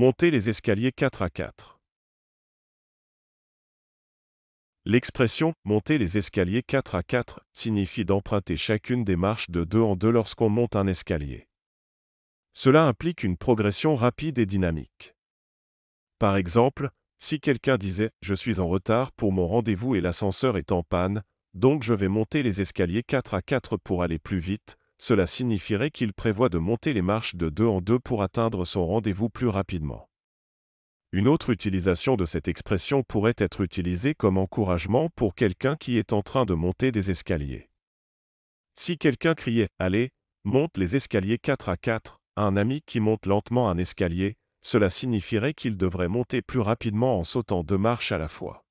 Monter les escaliers 4 à 4. L'expression monter les escaliers 4 à 4 signifie d'emprunter chacune des marches de deux en deux lorsqu'on monte un escalier. Cela implique une progression rapide et dynamique. Par exemple, si quelqu'un disait Je suis en retard pour mon rendez-vous et l'ascenseur est en panne, donc je vais monter les escaliers 4 à 4 pour aller plus vite, cela signifierait qu'il prévoit de monter les marches de deux en deux pour atteindre son rendez-vous plus rapidement. Une autre utilisation de cette expression pourrait être utilisée comme encouragement pour quelqu'un qui est en train de monter des escaliers. Si quelqu'un criait « Allez, monte les escaliers quatre à quatre, à un ami qui monte lentement un escalier, cela signifierait qu'il devrait monter plus rapidement en sautant deux marches à la fois.